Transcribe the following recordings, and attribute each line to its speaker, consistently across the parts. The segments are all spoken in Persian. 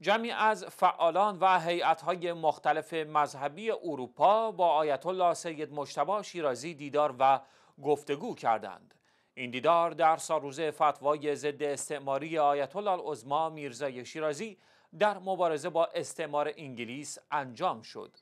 Speaker 1: جمعی از فعالان و هیئت‌های مختلف مذهبی اروپا با آیت الله سید مشتبه شیرازی دیدار و گفتگو کردند این دیدار در روزه فتوای ضد استعماری آیت الله میرزای شیرازی در مبارزه با استعمار انگلیس انجام شد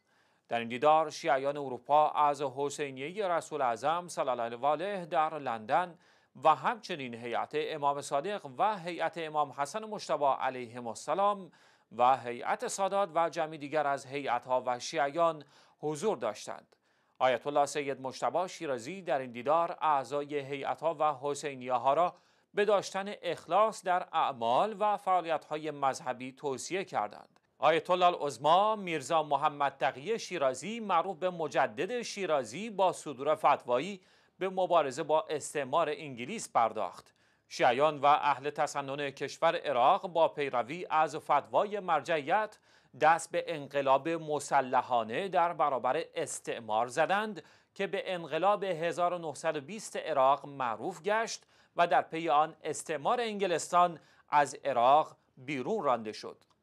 Speaker 1: در این دیدار شیعیان اروپا از حسینیه رسول اعظم صلی الله علیه در لندن و همچنین هیئت امام صادق و هیئت امام حسن مشتبه علیه السلام و هیئت سادات و جمعی دیگر از هیئت‌ها و شیعیان حضور داشتند. آیت الله سید مشتبه شیرازی در این دیدار اعضای هیئت‌ها و حسینیه ها را به داشتن اخلاص در اعمال و فعالیت‌های مذهبی توصیه کردند. آیت الله العظما میرزا محمد تقی شیرازی معروف به مجدد شیرازی با صدور فتوایی به مبارزه با استعمار انگلیس پرداخت. شیعیان و اهل تسنن کشور عراق با پیروی از فتوای مرجعیت دست به انقلاب مسلحانه در برابر استعمار زدند که به انقلاب 1920 عراق معروف گشت و در پی آن استعمار انگلستان از عراق بیرون رانده شد.